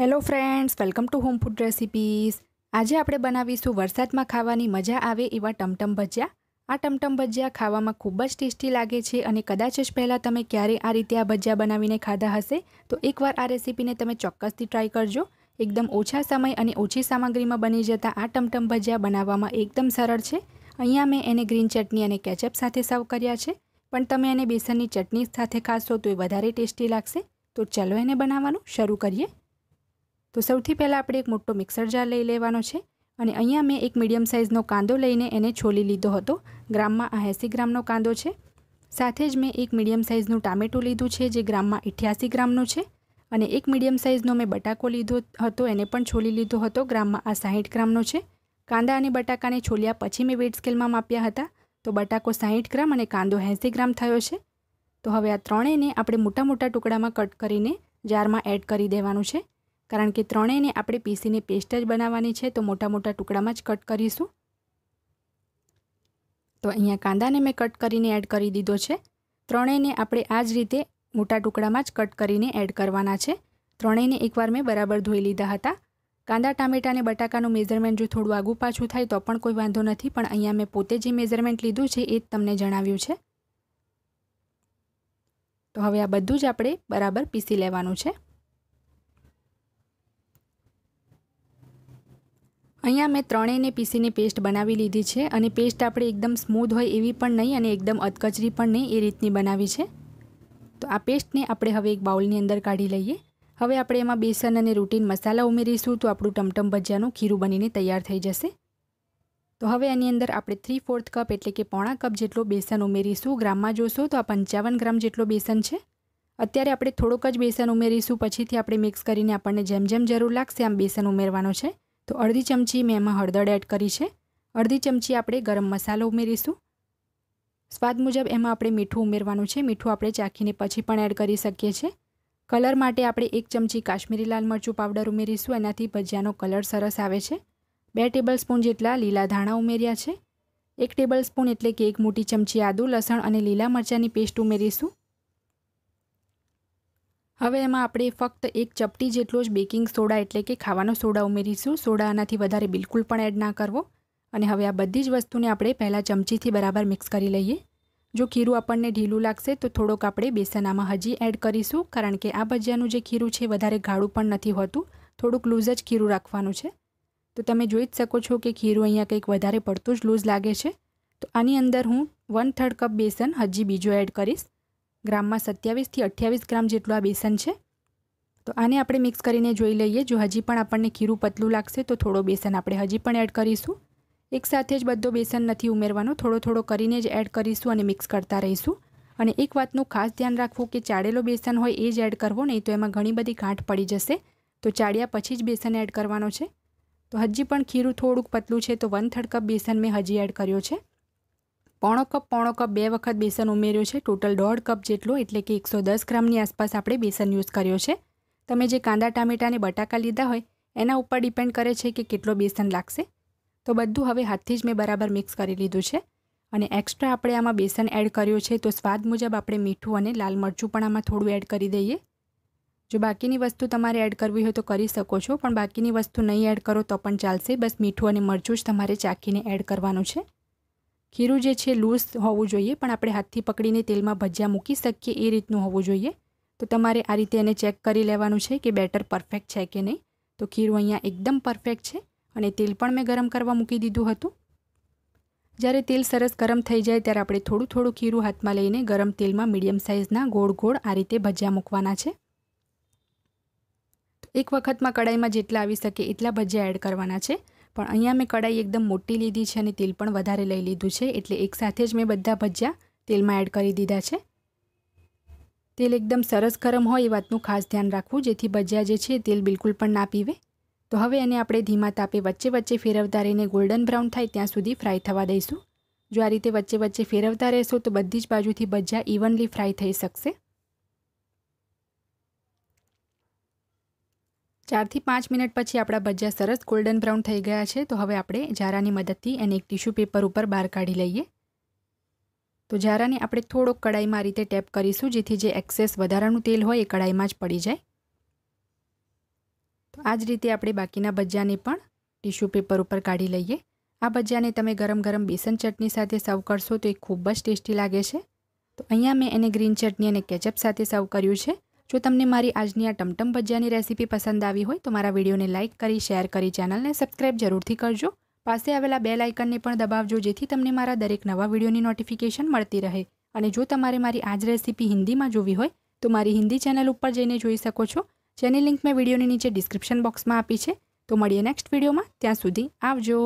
hello friends welcome to home food recipes આજે આપણે બનાવીશું વરસાદમાં ખાવાની મજા આવે એવા ટમટમ ભજીયા આ ટમટમ ભજીયા ખાવામાં ખૂબ જ ટેસ્ટી લાગે છે અને કદાચ જ પહેલાં તમે ક્યારે આ રીતે આ ભજીયા બનાવીને ખાધા હશે તો એકવાર આ રેસીપીને તમે ચોક્કસથી ટ્રાય કરજો એકદમ ઓછા સમય અને ઓછી સામગ્રીમાં બની જતા આ ટમટમ ભજીયા બનાવવામાં એકદમ સરળ છે અહીંયા મેં એને ગ્રીન ચટણી અને કેચઅપ સાથે સર્વ કર્યા છે પણ તમે એને બેસનની ચટણી સાથે ખાશો તો એ વધારે ટેસ્ટી લાગશે તો ચાલો એને બનાવવાનું શરૂ કરીએ તો સૌથી પહેલાં આપણે એક મોટો મિક્સર જાર લઈ લેવાનો છે અને અહીંયા મેં એક મીડિયમ સાઇઝનો કાંદો લઈને એને છોલી લીધો હતો ગ્રામમાં આ એંસી ગ્રામનો કાંદો છે સાથે જ મેં એક મીડિયમ સાઇઝનું ટામેટું લીધું છે જે ગ્રામમાં અઠ્યાસી ગ્રામનું છે અને એક મીડિયમ સાઇઝનો મેં બટાકો લીધો હતો એને પણ છોલી લીધો હતો ગ્રામમાં આ સાહીઠ ગ્રામનો છે કાંદા અને બટાકાને છોલ્યા પછી મેં વેટ સ્કેલમાં માપ્યા હતા તો બટાકો સાહીઠ ગ્રામ અને કાંદો એંસી ગ્રામ થયો છે તો હવે આ ત્રણેયને આપણે મોટા મોટા ટુકડામાં કટ કરીને જારમાં એડ કરી દેવાનું છે કારણ કે ત્રણેયને આપણે પીસીને પેસ્ટ જ બનાવવાની છે તો મોટા મોટા ટુકડામાં જ કટ કરીશું તો અહીંયા કાંદાને મેં કટ કરીને એડ કરી દીધો છે ત્રણેયને આપણે આ જ રીતે મોટા ટુકડામાં જ કટ કરીને એડ કરવાના છે ત્રણેયને એકવાર મેં બરાબર ધોઈ લીધા હતા કાંદા ટામેટા અને બટાકાનું મેઝરમેન્ટ જો થોડું આગું પાછું થાય તો પણ કોઈ વાંધો નથી પણ અહીંયા મેં પોતે જે મેઝરમેન્ટ લીધું છે એ જ તમને જણાવ્યું છે તો હવે આ બધું જ આપણે બરાબર પીસી લેવાનું છે અહીંયા મેં ત્રણેયને પીસીને પેસ્ટ બનાવી લીધી છે અને પેસ્ટ આપણે એકદમ સ્મૂધ હોય એવી પણ નહીં અને એકદમ અધકચરી પણ નહીં એ રીતની બનાવી છે તો આ પેસ્ટને આપણે હવે એક બાઉલની અંદર કાઢી લઈએ હવે આપણે એમાં બેસન અને રૂટીન મસાલા ઉમેરીશું તો આપણું ટમટમ ભજીયાનું ખીરું બનીને તૈયાર થઈ જશે તો હવે એની અંદર આપણે થ્રી ફોર્થ કપ એટલે કે પોણા કપ જેટલો બેસન ઉમેરીશું ગ્રામમાં જોશો તો આ પંચાવન ગ્રામ જેટલો બેસન છે અત્યારે આપણે થોડોક જ બેસન ઉમેરીશું પછીથી આપણે મિક્સ કરીને આપણને જેમ જેમ જરૂર લાગશે આમ બેસન ઉમેરવાનો છે તો અડધી ચમચી મેં એમાં હળદર એડ કરી છે અડધી ચમચી આપણે ગરમ મસાલો ઉમેરીશું સ્વાદ મુજબ એમાં આપણે મીઠું ઉમેરવાનું છે મીઠું આપણે ચાખીને પછી પણ એડ કરી શકીએ છીએ કલર માટે આપણે એક ચમચી કાશ્મીરી લાલ મરચું પાવડર ઉમેરીશું એનાથી ભજીયાનો કલર સરસ આવે છે બે ટેબલસ્પૂન જેટલા લીલા ધાણા ઉમેર્યા છે એક ટેબલસ્પૂન એટલે કે એક મોટી ચમચી આદુ લસણ અને લીલા મરચાંની પેસ્ટ ઉમેરીશું હવે એમાં આપણે ફક્ત એક ચપટી જેટલો જ બેકિંગ સોડા એટલે કે ખાવાનો સોડા ઉમેરીશું સોડા આનાથી વધારે બિલકુલ પણ એડ ના કરવો અને હવે આ બધી જ વસ્તુને આપણે પહેલાં ચમચીથી બરાબર મિક્સ કરી લઈએ જો ખીરું આપણને ઢીલું લાગશે તો થોડોક આપણે બેસન આમાં હજી એડ કરીશું કારણ કે આ ભજીયાનું જે ખીરું છે વધારે ગાળું પણ નથી હોતું થોડુંક લૂઝ જ ખીરું રાખવાનું છે તો તમે જોઈ જ શકો છો કે ખીરું અહીંયા કંઈક વધારે પડતું જ લૂઝ લાગે છે તો આની અંદર હું વન થર્ડ કપ બેસન હજી બીજો એડ કરીશ ગ્રામમાં સત્યાવીસથી અઠ્યાવીસ ગ્રામ જેટલું આ બેસન છે તો આને આપણે મિક્સ કરીને જોઈ લઈએ જો હજી પણ આપણને ખીરું પતલું લાગશે તો થોડો બેસન આપણે હજી પણ એડ કરીશું એકસાથે જ બધો બેસન નથી ઉમેરવાનો થોડો થોડો કરીને જ એડ કરીશું અને મિક્સ કરતા રહીશું અને એક વાતનું ખાસ ધ્યાન રાખવું કે ચાળેલો બેસન હોય એ જ એડ કરવો નહીં તો એમાં ઘણી બધી ગાંઠ પડી જશે તો ચાળ્યા પછી જ બેસન એડ કરવાનો છે તો હજી પણ ખીરું થોડુંક પતલું છે તો વન થર્ડ કપ બેસન મેં હજી એડ કર્યો છે પોણો કપ પોણો કપ બે વખત બેસન ઉમેર્યું છે ટોટલ દોઢ કપ જેટલું એટલે કે એકસો દસ ગ્રામની આસપાસ આપણે બેસન યુઝ કર્યો છે તમે જે કાંદા ટામેટાને બટાકા લીધા હોય એના ઉપર ડિપેન્ડ કરે છે કે કેટલો બેસન લાગશે તો બધું હવે હાથથી જ મેં બરાબર મિક્સ કરી લીધું છે અને એક્સ્ટ્રા આપણે આમાં બેસન એડ કર્યું છે તો સ્વાદ મુજબ આપણે મીઠું અને લાલ મરચું પણ આમાં થોડું એડ કરી દઈએ જો બાકીની વસ્તુ તમારે એડ કરવી હોય તો કરી શકો છો પણ બાકીની વસ્તુ નહીં એડ કરો તો પણ ચાલશે બસ મીઠું અને મરચું જ તમારે ચાખીને એડ કરવાનું છે ખીરું જે છે લૂઝ હોવું જોઈએ પણ આપણે હાથથી પકડીને તેલમાં ભજીયા મૂકી શકીએ એ રીતનું હોવું જોઈએ તો તમારે આ રીતે એને ચેક કરી લેવાનું છે કે બેટર પરફેક્ટ છે કે નહીં તો ખીરું અહીંયા એકદમ પરફેક્ટ છે અને તેલ પણ મેં ગરમ કરવા મૂકી દીધું હતું જ્યારે તેલ સરસ ગરમ થઈ જાય ત્યારે આપણે થોડું થોડું ખીરું હાથમાં લઈને ગરમ તેલમાં મીડિયમ સાઇઝના ગોળ ગોળ આ રીતે ભજીયા મૂકવાના છે એક વખતમાં કડાઈમાં જેટલા આવી શકે એટલા ભજીયા એડ કરવાના છે પણ અહીંયા મેં કઢાઈ એકદમ મોટી લીધી છે અને તેલ પણ વધારે લઈ લીધું છે એટલે એકસાથે જ મેં બધા ભજીયા તેલમાં એડ કરી દીધા છે તેલ એકદમ સરસ ગરમ હોય એ વાતનું ખાસ ધ્યાન રાખવું જેથી ભજીયા જે છે તેલ બિલકુલ પણ ના પીવે તો હવે એને આપણે ધીમા તાપે વચ્ચે વચ્ચે ફેરવતા રહીને ગોલ્ડન બ્રાઉન થાય ત્યાં સુધી ફ્રાય થવા દઈશું જો આ રીતે વચ્ચે વચ્ચે ફેરવતા રહેશો તો બધી જ બાજુથી ભજીયા ઇવનલી ફ્રાય થઈ શકશે ચારથી પાંચ મિનિટ પછી આપણા ભજીયા સરસ ગોલ્ડન બ્રાઉન થઈ ગયા છે તો હવે આપણે જારાની મદદથી એને એક ટીશ્યુ પેપર ઉપર બહાર કાઢી લઈએ તો જારાને આપણે થોડોક કડાઈમાં આ રીતે ટેપ કરીશું જેથી જે એક્સેસ વધારાનું તેલ હોય એ કડાઈમાં જ પડી જાય તો આ જ રીતે આપણે બાકીના ભજીયાને પણ ટીશ્યુ પેપર ઉપર કાઢી લઈએ આ ભજીયાને તમે ગરમ ગરમ બેસન ચટણી સાથે સર્વ કરશો તો એ ખૂબ જ ટેસ્ટી લાગે છે તો અહીંયા મેં એને ગ્રીન ચટણી અને કેચઅપ સાથે સર્વ કર્યું છે જો તમને મારી આજની આ ટમટમ ભજીયાની રેસીપી પસંદ આવી હોય તો મારા વિડીયોને લાઇક કરી શેર કરી ચેનલને સબસ્ક્રાઇબ જરૂરથી કરજો પાસે આવેલા બે આઇકનને પણ દબાવજો જેથી તમને મારા દરેક નવા વિડીયોની નોટિફિકેશન મળતી રહે અને જો તમારે મારી આજ રેસીપી હિન્દીમાં જોવી હોય તો મારી હિન્દી ચેનલ ઉપર જઈને જોઈ શકો છો જેની લિંક મેં વિડીયોની નીચે ડિસ્ક્રિપ્શન બોક્સમાં આપી છે તો મળીએ નેક્સ્ટ વિડીયોમાં ત્યાં સુધી આવજો